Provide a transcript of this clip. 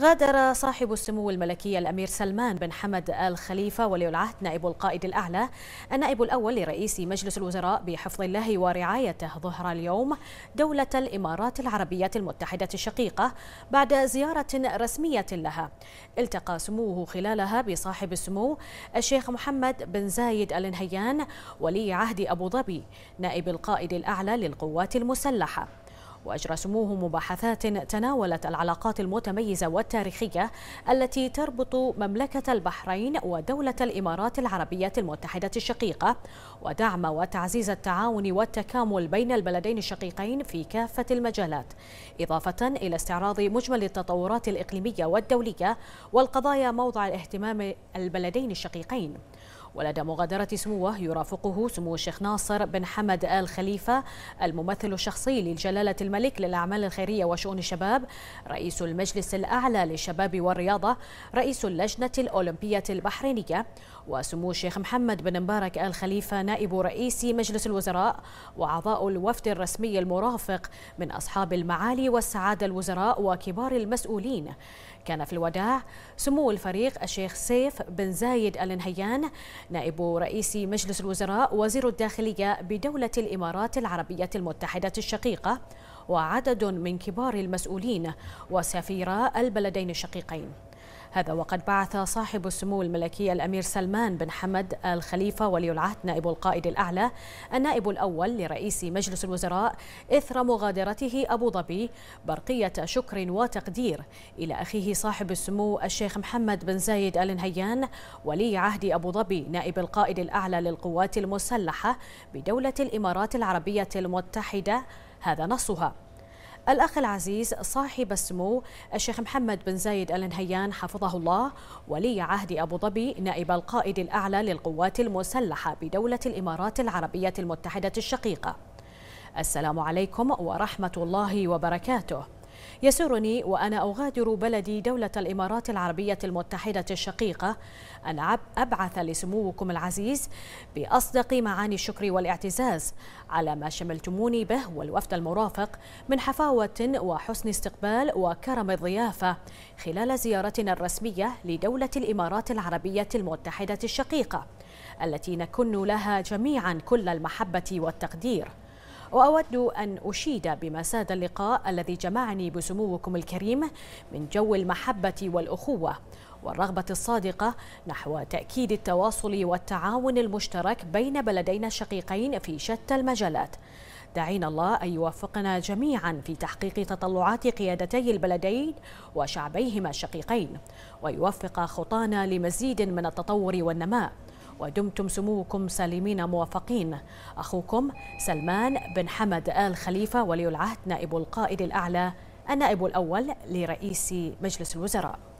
غادر صاحب السمو الملكي الأمير سلمان بن حمد آل خليفة ولي العهد نائب القائد الأعلى النائب الأول لرئيس مجلس الوزراء بحفظ الله ورعايته ظهر اليوم دولة الإمارات العربية المتحدة الشقيقة بعد زيارة رسمية لها التقى سموه خلالها بصاحب السمو الشيخ محمد بن زايد آل نهيان ولي عهد أبو ظبي نائب القائد الأعلى للقوات المسلحة وأجرى سموه مباحثات تناولت العلاقات المتميزة والتاريخية التي تربط مملكة البحرين ودولة الإمارات العربية المتحدة الشقيقة ودعم وتعزيز التعاون والتكامل بين البلدين الشقيقين في كافة المجالات إضافة إلى استعراض مجمل التطورات الإقليمية والدولية والقضايا موضع الاهتمام البلدين الشقيقين ولدى مغادرة سموه يرافقه سمو الشيخ ناصر بن حمد آل خليفة الممثل الشخصي لجلالة الملك للأعمال الخيرية وشؤون الشباب رئيس المجلس الأعلى للشباب والرياضة رئيس اللجنة الأولمبية البحرينية وسمو الشيخ محمد بن مبارك آل خليفة نائب رئيس مجلس الوزراء وأعضاء الوفد الرسمي المرافق من أصحاب المعالي والسعادة الوزراء وكبار المسؤولين كان في الوداع سمو الفريق الشيخ سيف بن زايد آل نهيان نائب رئيس مجلس الوزراء وزير الداخلية بدولة الإمارات العربية المتحدة الشقيقة وعدد من كبار المسؤولين وسفيرا البلدين الشقيقين هذا وقد بعث صاحب السمو الملكي الأمير سلمان بن حمد الخليفة ولي العهد نائب القائد الأعلى النائب الأول لرئيس مجلس الوزراء إثر مغادرته أبو ظبي برقية شكر وتقدير إلى أخيه صاحب السمو الشيخ محمد بن زايد آل نهيان ولي عهد أبو ظبي نائب القائد الأعلى للقوات المسلحة بدولة الإمارات العربية المتحدة هذا نصها الأخ العزيز صاحب السمو الشيخ محمد بن زايد آل نهيان حفظه الله ولي عهد أبو ظبي نائب القائد الأعلى للقوات المسلحة بدولة الإمارات العربية المتحدة الشقيقة السلام عليكم ورحمة الله وبركاته يسرني وأنا أغادر بلدي دولة الإمارات العربية المتحدة الشقيقة أن أبعث لسموكم العزيز بأصدق معاني الشكر والاعتزاز على ما شملتموني به والوفد المرافق من حفاوة وحسن استقبال وكرم الضيافة خلال زيارتنا الرسمية لدولة الإمارات العربية المتحدة الشقيقة التي نكن لها جميعا كل المحبة والتقدير وأود أن أشيد بما ساد اللقاء الذي جمعني بسموكم الكريم من جو المحبة والأخوة والرغبة الصادقة نحو تأكيد التواصل والتعاون المشترك بين بلدينا الشقيقين في شتى المجالات دعينا الله أن يوفقنا جميعا في تحقيق تطلعات قيادتي البلدين وشعبيهما الشقيقين ويوفق خطانا لمزيد من التطور والنماء ودمتم سموكم سالمين موافقين أخوكم سلمان بن حمد آل خليفة ولي العهد نائب القائد الأعلى النائب الأول لرئيس مجلس الوزراء